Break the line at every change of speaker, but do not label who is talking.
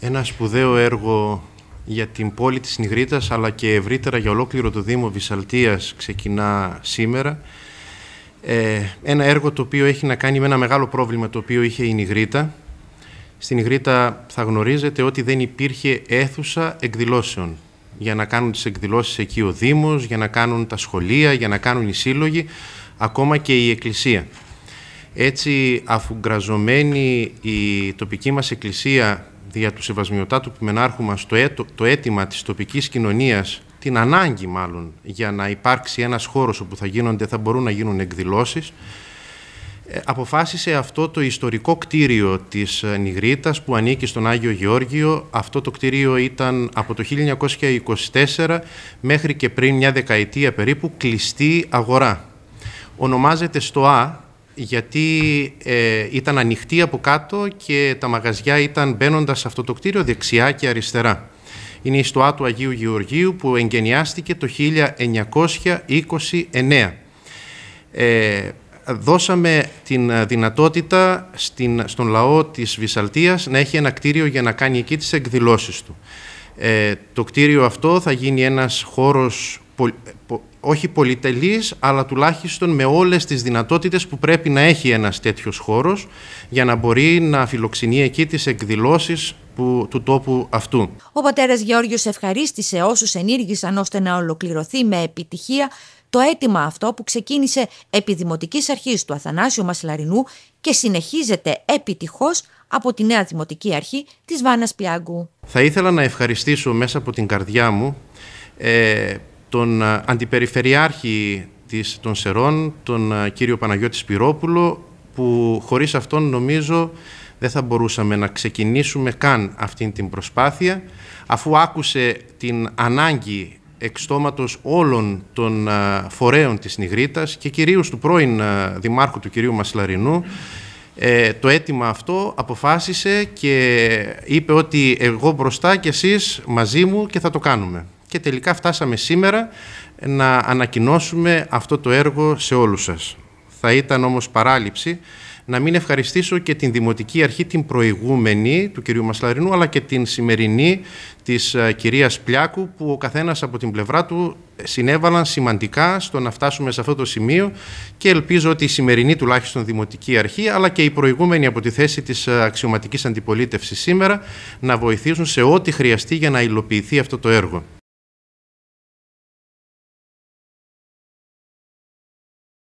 Ένα σπουδαίο έργο για την πόλη της Νιγρίτας αλλά και ευρύτερα για ολόκληρο το Δήμο Βυσσαλτίας ξεκινά σήμερα. Ε, ένα έργο το οποίο έχει να κάνει με ένα μεγάλο πρόβλημα το οποίο είχε η Νιγρίτα. Στην Νιγρίτα θα γνωρίζετε ότι δεν υπήρχε αίθουσα εκδηλώσεων για να κάνουν τις εκδηλώσεις εκεί ο Δήμος, για να κάνουν τα σχολεία, για να κάνουν οι σύλλογοι, ακόμα και η Εκκλησία. Έτσι αφουγκραζωμένη η τοπική μας Εκκλησία δια του Σεβασμιωτάτου Πιμενάρχου μας το, έτο, το αίτημα της τοπικής κοινωνίας, την ανάγκη μάλλον για να υπάρξει ένας χώρος όπου θα, γίνονται, θα μπορούν να γίνουν εκδηλώσεις, ε, αποφάσισε αυτό το ιστορικό κτίριο της ε, Νιγρίτας που ανήκει στον Άγιο Γεώργιο. Αυτό το κτίριο ήταν από το 1924 μέχρι και πριν μια δεκαετία περίπου κλειστή αγορά. Ονομάζεται ΣΤΟΑ, γιατί ε, ήταν ανοιχτή από κάτω και τα μαγαζιά ήταν μπαίνοντας σε αυτό το κτίριο δεξιά και αριστερά. Είναι η στοά του Αγίου Γεωργίου που εγκαινιάστηκε το 1929. Ε, δώσαμε την δυνατότητα στην, στον λαό της Βισαλτίας να έχει ένα κτίριο για να κάνει εκεί τις εκδηλώσεις του. Ε, το κτίριο αυτό θα γίνει ένας χώρος όχι πολυτελής, αλλά τουλάχιστον με όλες τις δυνατότητες που πρέπει να έχει ένας τέτοιος χώρος για να μπορεί να φιλοξενεί εκεί τις εκδηλώσεις που, του τόπου αυτού.
Ο πατέρας Γεώργιος ευχαρίστησε όσους ενήργησαν ώστε να ολοκληρωθεί με επιτυχία το αίτημα αυτό που ξεκίνησε επί Δημοτικής Αρχής του Αθανάσιου Μασλαρινού και συνεχίζεται επιτυχώς από τη Νέα Δημοτική Αρχή της Βάνας Πιάγκου.
Θα ήθελα να ευχαριστήσω μέσα από την καρδιά μου ε, τον ε, αντιπεριφερειάρχη της, των Σερών, τον ε, κύριο Παναγιώτης Σπυρόπουλο, που χωρίς αυτόν νομίζω δεν θα μπορούσαμε να ξεκινήσουμε καν αυτήν την προσπάθεια, αφού άκουσε την ανάγκη εξτόματος όλων των ε, φορέων της Νιγρίτας και κυρίως του πρώην δημάρχου του κυρίου Μασλαρινού, το αίτημα αυτό αποφάσισε και είπε ότι εγώ μπροστά και εσείς μαζί μου και θα το κάνουμε και τελικά φτάσαμε σήμερα να ανακοινώσουμε αυτό το έργο σε όλους σας. Θα ήταν όμως παράληψη να μην ευχαριστήσω και την Δημοτική Αρχή, την προηγούμενη του κυρίου Μασλαρινού, αλλά και την σημερινή της ε, κυρίας Πλιάκου, που ο καθένας από την πλευρά του συνέβαλαν σημαντικά στο να φτάσουμε σε αυτό το σημείο και ελπίζω ότι η σημερινή τουλάχιστον Δημοτική Αρχή, αλλά και η προηγούμενη από τη θέση της ε, αξιωματικής αντιπολίτευσης σήμερα, να βοηθήσουν σε ό,τι χρειαστεί για να υλοποιηθεί αυτό το έργο.